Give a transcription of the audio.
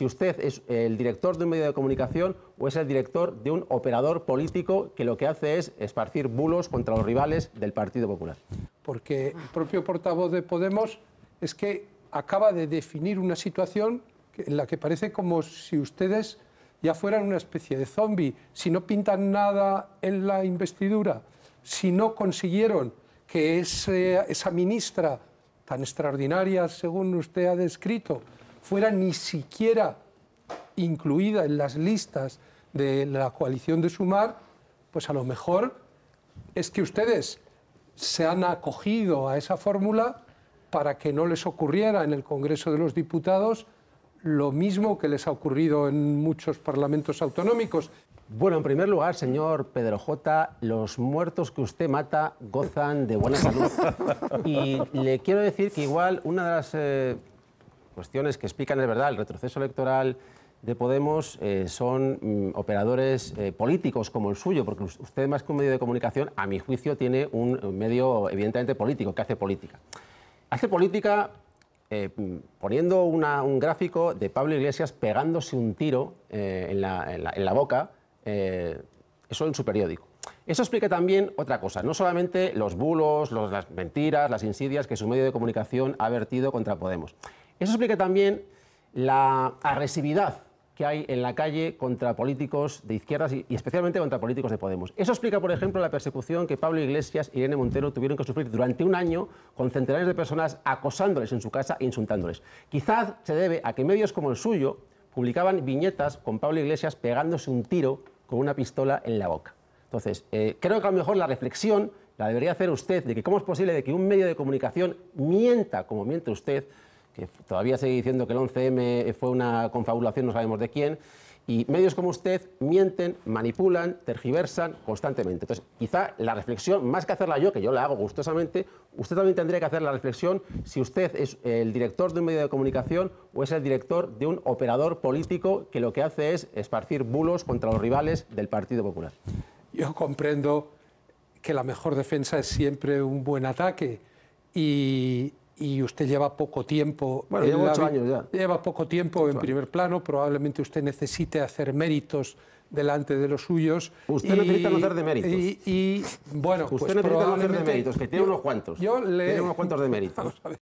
si usted es el director de un medio de comunicación o es el director de un operador político que lo que hace es esparcir bulos contra los rivales del Partido Popular. Porque el propio portavoz de Podemos es que acaba de definir una situación en la que parece como si ustedes ya fueran una especie de zombie, si no pintan nada en la investidura, si no consiguieron que esa ministra tan extraordinaria, según usted ha descrito, fuera ni siquiera incluida en las listas de la coalición de Sumar, pues a lo mejor es que ustedes se han acogido a esa fórmula para que no les ocurriera en el Congreso de los Diputados lo mismo que les ha ocurrido en muchos parlamentos autonómicos. Bueno, en primer lugar, señor Pedro J., los muertos que usted mata gozan de buena salud. Y le quiero decir que igual una de las eh, cuestiones que explican, es verdad, el retroceso electoral de Podemos eh, son mm, operadores eh, políticos como el suyo, porque usted más que un medio de comunicación, a mi juicio, tiene un, medio evidentemente político, que hace política. Hace política eh, poniendo un gráfico de Pablo Iglesias pegándose un tiro en la, boca, eso en su periódico. Eso explica también otra cosa, no solamente los bulos, las mentiras, las insidias que su medio de comunicación ha vertido contra Podemos. Eso explica también la agresividad que hay en la calle contra políticos de izquierdas y, especialmente contra políticos de Podemos. Eso explica, por ejemplo, la persecución que Pablo Iglesias y Irene Montero tuvieron que sufrir durante un año con centenares de personas acosándoles en su casa e insultándoles. Quizás se debe a que medios como el suyo publicaban viñetas con Pablo Iglesias pegándose un tiro con una pistola en la boca. Entonces, eh, creo que a lo mejor la reflexión la debería hacer usted de que cómo es posible de que un medio de comunicación mienta como miente usted que todavía sigue diciendo que el 11M fue una confabulación, no sabemos de quién. Y medios como usted mienten, manipulan, tergiversan constantemente. Entonces, quizá la reflexión, más que hacerla yo, que yo la hago gustosamente, usted también tendría que hacer la reflexión si usted es el director de un medio de comunicación o es el director de un operador político que lo que hace es esparcir bulos contra los rivales del Partido Popular. Yo comprendo que la mejor defensa es siempre un buen ataque y y usted lleva poco tiempo. Lleva poco tiempo en primer plano, probablemente usted necesite hacer méritos delante de los suyos. Usted necesita no hacer de méritos. Y, bueno, usted pues necesita méritos, que tiene unos cuantos. Yo le... Tiene unos cuantos de méritos.